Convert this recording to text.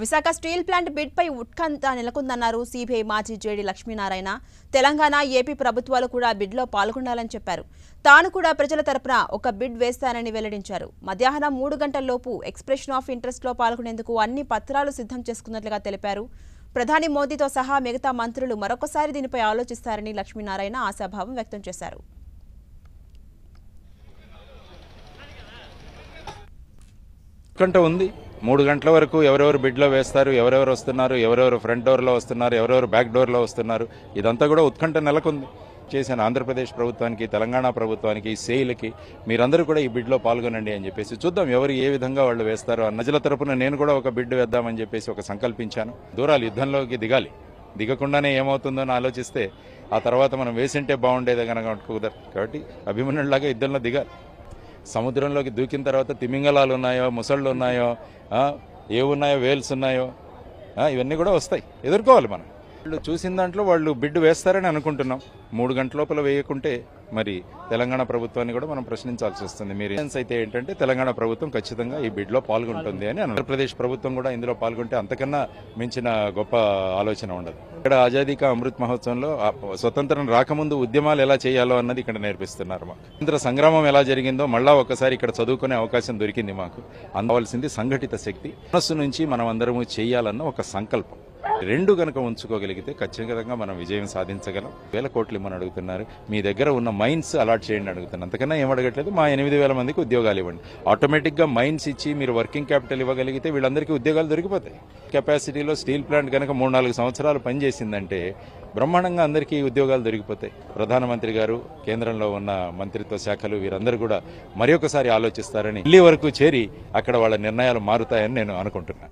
Visakha steel plant బిడ్పై ఉత్కంఠ నెలకొందన్నారు సిబిఐ మాజీ జేడీ లక్ష్మీనారాయణ తెలంగాణ ఏపీ ప్రభుత్వాలు కూడా బిడ్లో పాల్గొనాలని చెప్పారు తాను కూడా ప్రజల తరపున ఒక బిడ్ వేస్తానని వెల్లడించారు మధ్యాహ్నం మూడు గంటల్లోపు ఎక్స్ప్రెషన్ ఆఫ్ ఇంట్రెస్ట్లో పాల్గొనేందుకు అన్ని పత్రాలు సిద్ధం చేసుకున్నట్లుగా తెలిపారు ప్రధాని మోదీతో సహా మిగతా మంత్రులు మరొకసారి దీనిపై ఆలోచిస్తారని లక్ష్మీనారాయణ ఆశాభావం వ్యక్తం చేశారు ఉంది మూడు గంటల వరకు ఎవరెవరు బిడ్లో వేస్తారు ఎవరెవరు వస్తున్నారు ఎవరెవరు ఫ్రంట్ డోర్లో వస్తున్నారు ఎవరెవరు బ్యాక్ డోర్లో వస్తున్నారు ఇదంతా కూడా ఉత్కంఠ నెలకొంది చేశాను ఆంధ్రప్రదేశ్ ప్రభుత్వానికి తెలంగాణ ప్రభుత్వానికి సేయిలకి మీరందరూ కూడా ఈ బిడ్లో పాల్గొనండి అని చెప్పేసి చూద్దాం ఎవరు ఏ విధంగా వాళ్ళు వేస్తారో నజల తరపున నేను కూడా ఒక బిడ్డు వేద్దామని చెప్పేసి ఒక సంకల్పించాను దూరాలు యుద్ధంలోకి దిగాలి దిగకుండానే ఏమవుతుందో అని ఆలోచిస్తే ఆ తర్వాత మనం వేసింటే బాగుండేది కనుక కుదరదు కాబట్టి అభిమన్యుడిలాగా యుద్ధంలో దిగాలి సముద్రంలోకి దూకిన తర్వాత తిమింగళాలు ఉన్నాయో ముసళ్ళు ఉన్నాయో ఏ ఉన్నాయో వేల్స్ ఉన్నాయో ఇవన్నీ కూడా వస్తాయి ఎదుర్కోవాలి మనం వాళ్ళు చూసిన దాంట్లో వాళ్ళు బిడ్డు వేస్తారని అనుకుంటున్నాం మూడు గంటల లోపల వేయకుంటే మరి తెలంగాణ ప్రభుత్వాన్ని కూడా మనం ప్రశ్నించాల్సి వస్తుంది మీరు అయితే ఏంటంటే తెలంగాణ ప్రభుత్వం ఖచ్చితంగా ఈ బిడ్లో పాల్గొంటుంది అని ఆంధ్రప్రదేశ్ ప్రభుత్వం కూడా ఇందులో పాల్గొంటే అంతకన్నా మించిన గొప్ప ఆలోచన ఉండదు ఇక్కడ కా అమృత్ మహోత్సవంలో స్వతంత్రం రాకముందు ఉద్యమాలు ఎలా చేయాలో అన్నది ఇక్కడ నేర్పిస్తున్నారు మాకు స్వతంత్ర సంగ్రామం ఎలా జరిగిందో మళ్ళా ఒకసారి ఇక్కడ చదువుకునే అవకాశం దొరికింది మాకు అందవలసింది సంఘటిత శక్తి మనస్సు నుంచి మనం అందరము చేయాలన్న ఒక సంకల్పం రెండు కనుక ఉంచుకోగలిగితే ఖచ్చితంగా మనం విజయం సాధించగలం వేల కోట్లు ఇమ్మని అడుగుతున్నారు మీ దగ్గర ఉన్న మైన్స్ అలాట్ చేయండి అడుగుతున్నారు అంతకన్నా ఏం అడగట్లేదు మా ఎనిమిది వేల మందికి ఉద్యోగాలు ఇవ్వండి ఆటోమేటిక్గా మైన్స్ ఇచ్చి మీరు వర్కింగ్ క్యాపిటల్ ఇవ్వగలిగితే వీళ్ళందరికీ ఉద్యోగాలు దొరికిపోతాయి కెపాసిటీలో స్టీల్ ప్లాంట్ కనుక మూడు నాలుగు సంవత్సరాలు పనిచేసిందంటే బ్రహ్మాండంగా అందరికీ ఉద్యోగాలు దొరికిపోతాయి ప్రధానమంత్రి గారు కేంద్రంలో ఉన్న మంత్రిత్వ శాఖలు వీరందరూ కూడా మరొకసారి ఆలోచిస్తారని ఢిల్లీ వరకు చేరి అక్కడ వాళ్ళ నిర్ణయాలు మారుతాయని నేను అనుకుంటున్నాను